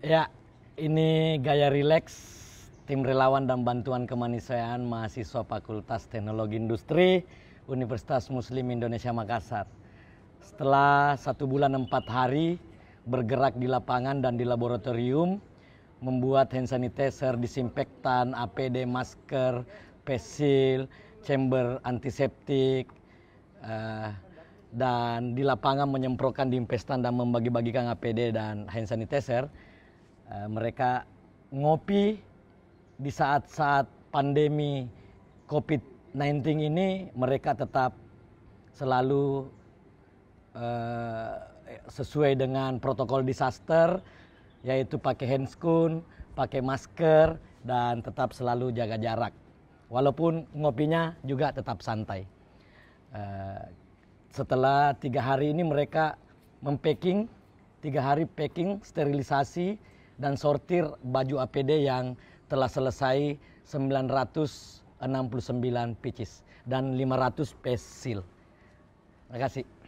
Ya, ini gaya rileks tim relawan dan bantuan kemanusiaan mahasiswa Fakultas Teknologi Industri Universitas Muslim Indonesia Makassar. Setelah satu bulan empat hari bergerak di lapangan dan di laboratorium, membuat hand sanitizer, disinfektan, APD, masker, pesil, chamber antiseptik, uh, dan di lapangan menyemprotkan disinfektan dan membagi-bagikan APD dan hand sanitizer Eh, mereka ngopi di saat-saat pandemi COVID-19 ini mereka tetap selalu eh, sesuai dengan protokol disaster yaitu pakai handscoon, pakai masker dan tetap selalu jaga jarak. Walaupun ngopinya juga tetap santai. Eh, setelah tiga hari ini mereka mempacking, tiga hari packing, sterilisasi, dan sortir baju APD yang telah selesai 969 pieces dan 500 pesil. Terima kasih.